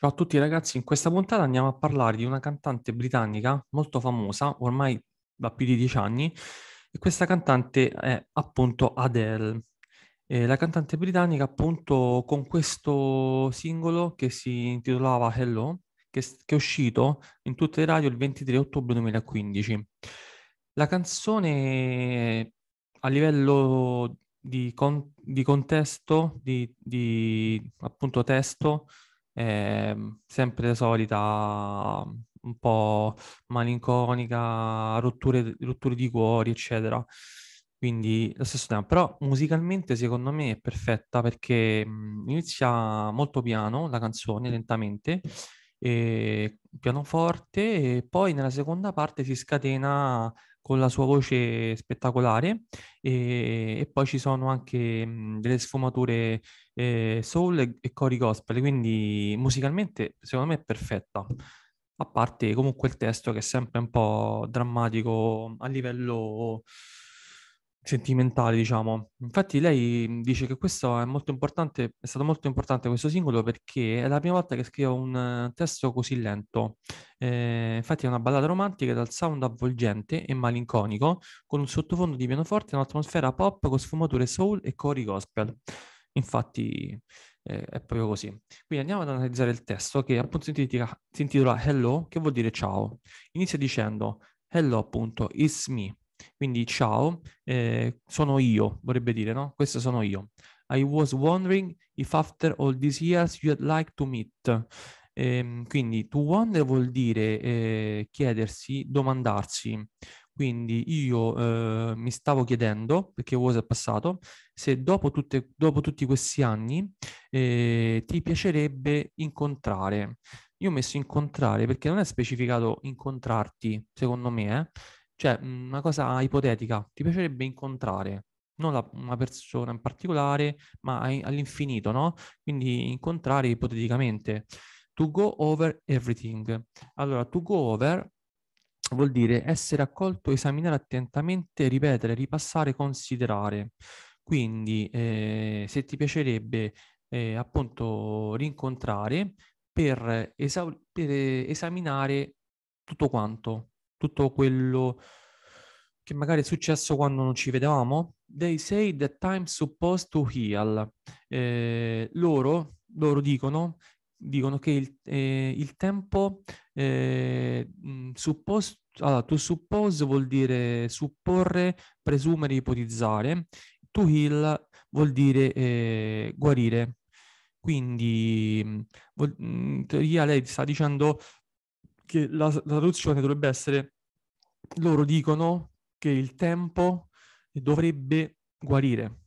Ciao a tutti ragazzi, in questa puntata andiamo a parlare di una cantante britannica molto famosa, ormai da più di dieci anni, e questa cantante è appunto Adele. E la cantante britannica appunto con questo singolo che si intitolava Hello, che, che è uscito in tutte le radio il 23 ottobre 2015. La canzone a livello di, con, di contesto, di, di appunto testo, eh, sempre solita un po' malinconica, rotture, rotture di cuori, eccetera. Quindi lo stesso tema, però musicalmente secondo me è perfetta perché inizia molto piano la canzone, lentamente, e pianoforte e poi nella seconda parte si scatena con la sua voce spettacolare e, e poi ci sono anche mhmm, delle sfumature eh, soul e, e cori gospel, quindi musicalmente secondo me è perfetta, a parte comunque il testo che è sempre un po' drammatico a livello sentimentale, diciamo. Infatti lei dice che questo è molto importante, è stato molto importante questo singolo perché è la prima volta che scrivo un eh, testo così lento. Eh, infatti è una ballata romantica dal sound avvolgente e malinconico, con un sottofondo di pianoforte e un'atmosfera pop con sfumature soul e cori gospel. Infatti eh, è proprio così. Quindi andiamo ad analizzare il testo che appunto si intitola, si intitola Hello, che vuol dire ciao. Inizia dicendo Hello, appunto, it's me quindi ciao, eh, sono io, vorrebbe dire, no? Questo sono io. I was wondering if after all these years you'd like to meet. Eh, quindi to wonder vuol dire eh, chiedersi, domandarsi. Quindi io eh, mi stavo chiedendo, perché was è passato, se dopo, tutte, dopo tutti questi anni eh, ti piacerebbe incontrare. Io ho messo incontrare perché non è specificato incontrarti, secondo me, eh? Cioè, mhmm, una cosa ipotetica, ti piacerebbe incontrare non la, una persona in particolare, ma all'infinito, no? Quindi incontrare ipoteticamente. To go over everything. Allora, to go over vuol dire essere accolto, esaminare attentamente, ripetere, ripassare, considerare. Quindi, eh, se ti piacerebbe eh, appunto rincontrare per, esa- per eh, esaminare tutto quanto, tutto quello che magari è successo quando non ci vedevamo. They say that I'm supposed to heal. Eh, loro, loro dicono, dicono che il, eh, il tempo eh, mm, supposto allora, to suppose vuol dire supporre, presumere, ipotizzare, to heal vuol dire eh, guarire. Quindi mm, mm, in teoria lei sta dicendo che la, la traduzione dovrebbe essere loro dicono che il tempo dovrebbe guarire.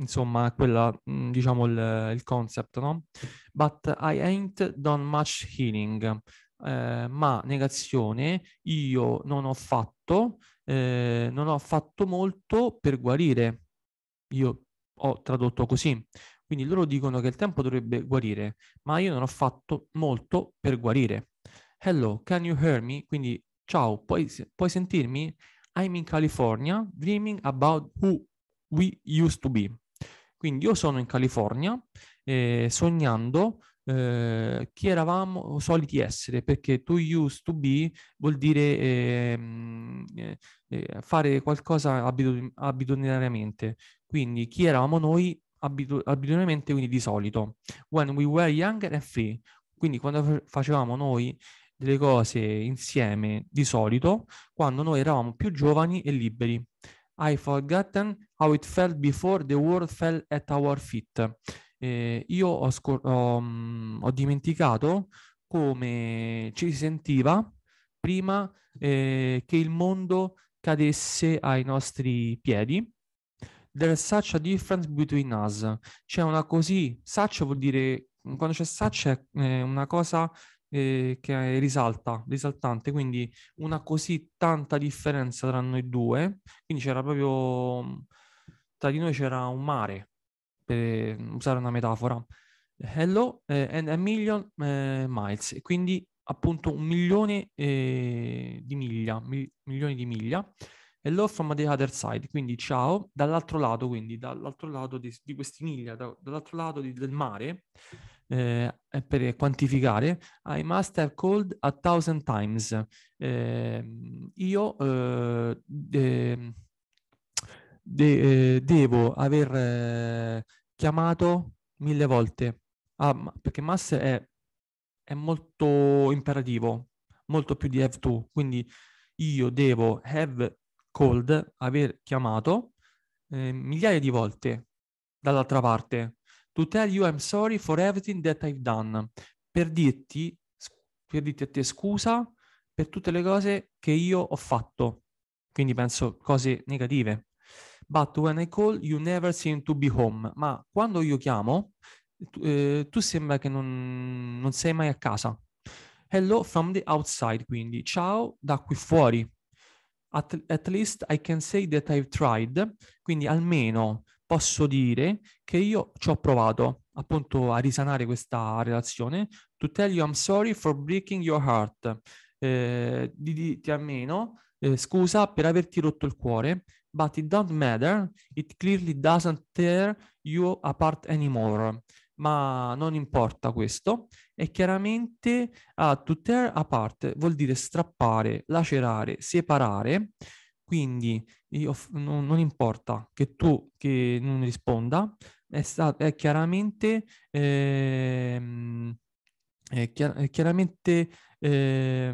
Insomma, quella, mm, diciamo, il, il concept, no? But I ain't done much healing. Eh, ma negazione, io non ho fatto, eh, non ho fatto molto per guarire. Io ho tradotto così. Quindi loro dicono che il tempo dovrebbe guarire, ma io non ho fatto molto per guarire hello, can you hear me? Quindi, ciao, puoi, puoi sentirmi? I'm in California dreaming about who we used to be. Quindi io sono in California eh, sognando eh, chi eravamo soliti essere, perché to used to be vuol dire ehm, eh, eh, fare qualcosa abitudinariamente. Quindi chi eravamo noi abitudinariamente, quindi di solito. When we were younger and free. Quindi quando facevamo noi delle cose insieme di solito quando noi eravamo più giovani e liberi. I forgotten how it felt before the world fell at our feet. Eh, io ho, scor- ho, mm, ho, dimenticato come ci si sentiva prima eh, che il mondo cadesse ai nostri piedi. There's such a difference between us. C'è una così, such vuol dire, quando c'è such è eh, una cosa eh, che risalta, risaltante, quindi una così tanta differenza tra noi due, quindi c'era proprio, mhmm, tra di noi c'era un mare, per usare una metafora. Hello eh, and a million eh, miles, e quindi appunto un milione eh, di miglia, mi, milioni di miglia. Hello from the other side, quindi ciao dall'altro lato, quindi dall'altro lato di, di questi miglia, da, dall'altro lato di, del mare eh, per quantificare, I must have called a thousand times. Ehm, eh, io ehm, de, de, eh, devo aver eh, chiamato mille volte, ah, perché must è, è molto imperativo, molto più di have to, quindi io devo have called, aver chiamato eh, migliaia di volte dall'altra parte to tell you I'm sorry for everything that I've done, per dirti, per dirti a te scusa per tutte le cose che io ho fatto, quindi penso cose negative. But when I call you never seem to be home, ma quando io chiamo tu, eh, tu sembra che non, non sei mai a casa. Hello from the outside, quindi ciao da qui fuori. At, at, least I can say that I've tried, quindi almeno posso dire che io ci ho provato appunto a risanare questa relazione. To tell you I'm sorry for breaking your heart. Eh, di dirti almeno eh, scusa per averti rotto il cuore, but it don't matter, it clearly doesn't tear you apart anymore. Ma non importa questo, e chiaramente ah, to tear apart vuol dire strappare, lacerare, separare. Quindi io, non, non, importa che tu che non risponda, è, stato, è chiaramente, eh, è chiar, è chiaramente eh,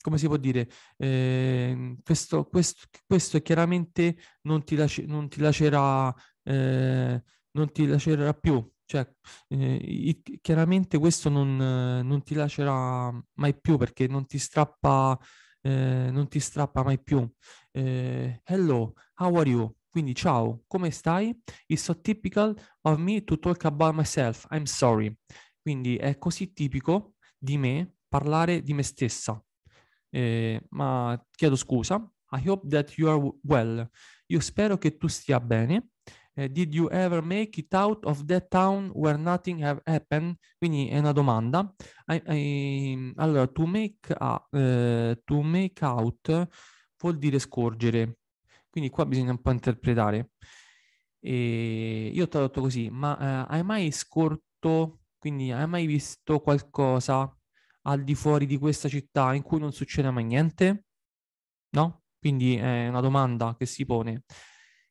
come si può dire, eh, questo, questo, questo chiaramente non ti, lasci, non ti lascerà, eh, non ti lascerà più. Cioè, eh, chiaramente questo non, non, ti lascerà mai più perché non ti strappa eh, non ti strappa mai più. Eh, hello, how are you? Quindi ciao, come stai? It's so typical of me to talk about myself. I'm sorry. Quindi è così tipico di me parlare di me stessa. Eh, ma chiedo scusa. I hope that you are well. Io spero che tu stia bene. Eh, did you ever make it out of that town where nothing have happened? Quindi è una domanda. I, I, allora, to make, a, eh, to make out vuol dire scorgere. Quindi qua bisogna un po' interpretare. E io ho tradotto così, ma eh, hai mai scorto, quindi hai mai visto qualcosa al di fuori di questa città in cui non succede mai niente? No? Quindi è una domanda che si pone.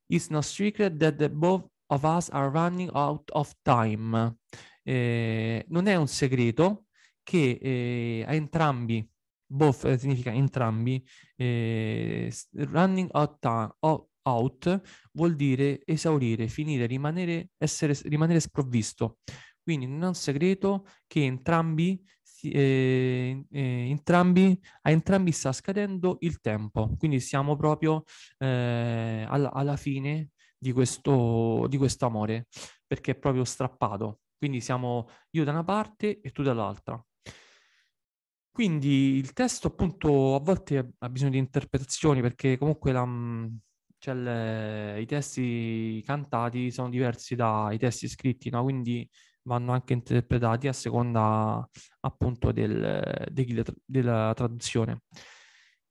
It's no secret that the both of us are running out of time. Eh, non è un segreto che eh, a entrambi, both eh, significa entrambi, eh, running out, out, out vuol dire esaurire, finire, rimanere, essere, rimanere sprovvisto. Quindi non è un segreto che entrambi eh, eh, entrambi, a entrambi sta scadendo il tempo, quindi siamo proprio eh, alla, alla, fine di questo, di questo amore, perché è proprio strappato. Quindi siamo io da una parte e tu dall'altra. Quindi il testo appunto a volte ha bisogno di interpretazioni perché comunque la, mm, cioè le, i testi cantati sono diversi dai testi scritti, no? quindi vanno anche interpretati a seconda appunto del, del, della traduzione.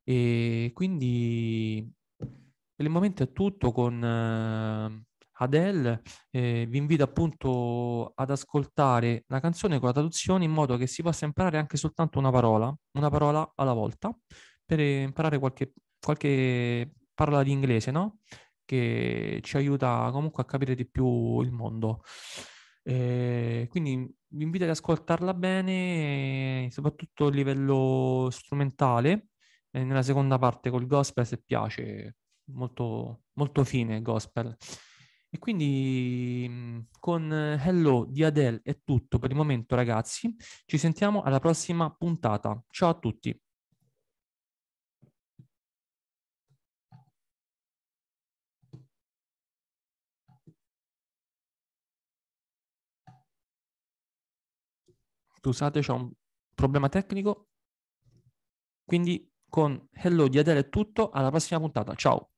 E quindi per il momento è tutto con eh, Adele, eh, vi invito appunto ad ascoltare la canzone con la traduzione in modo che si possa imparare anche soltanto una parola, una parola alla volta, per imparare qualche, qualche parola di inglese, no? Che ci aiuta comunque a capire di più il mondo. Eh, quindi vi invito ad ascoltarla bene, eh, soprattutto a livello strumentale, eh, nella seconda parte col gospel se piace, molto, molto fine il gospel. E quindi mm, con Hello di Adele è tutto per il momento ragazzi, ci sentiamo alla prossima puntata, ciao a tutti! scusate, c'è un problema tecnico. Quindi con Hello di Adele è tutto, alla prossima puntata. Ciao.